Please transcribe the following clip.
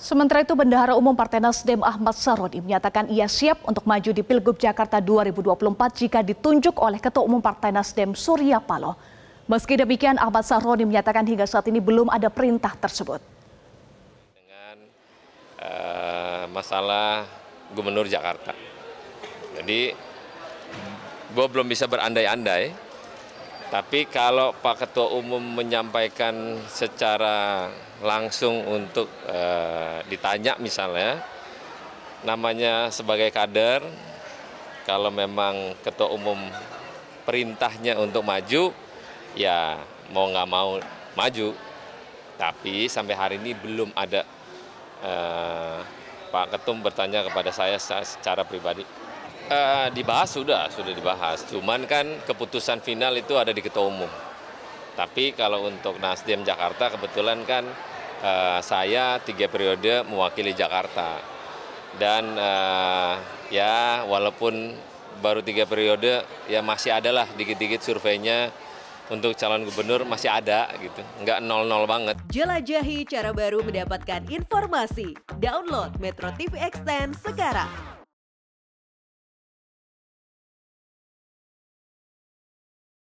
Sementara itu, Bendahara Umum Partai Nasdem Ahmad Saroni menyatakan ia siap untuk maju di Pilgub Jakarta 2024 jika ditunjuk oleh Ketua Umum Partai Nasdem Surya Paloh. Meski demikian, Ahmad Saroni menyatakan hingga saat ini belum ada perintah tersebut. Dengan uh, masalah Gubernur Jakarta, jadi gue belum bisa berandai-andai tapi kalau Pak Ketua Umum menyampaikan secara langsung untuk e, ditanya misalnya, namanya sebagai kader, kalau memang Ketua Umum perintahnya untuk maju, ya mau nggak mau maju. Tapi sampai hari ini belum ada e, Pak Ketum bertanya kepada saya secara pribadi. Uh, dibahas sudah, sudah dibahas. Cuman kan keputusan final itu ada di ketua umum. Tapi kalau untuk Nasdem Jakarta kebetulan kan uh, saya tiga periode mewakili Jakarta. Dan uh, ya walaupun baru tiga periode ya masih adalah dikit-dikit surveinya untuk calon gubernur masih ada gitu, nggak nol-nol banget. Jelajahi cara baru mendapatkan informasi. Download Metro TV Extend sekarang.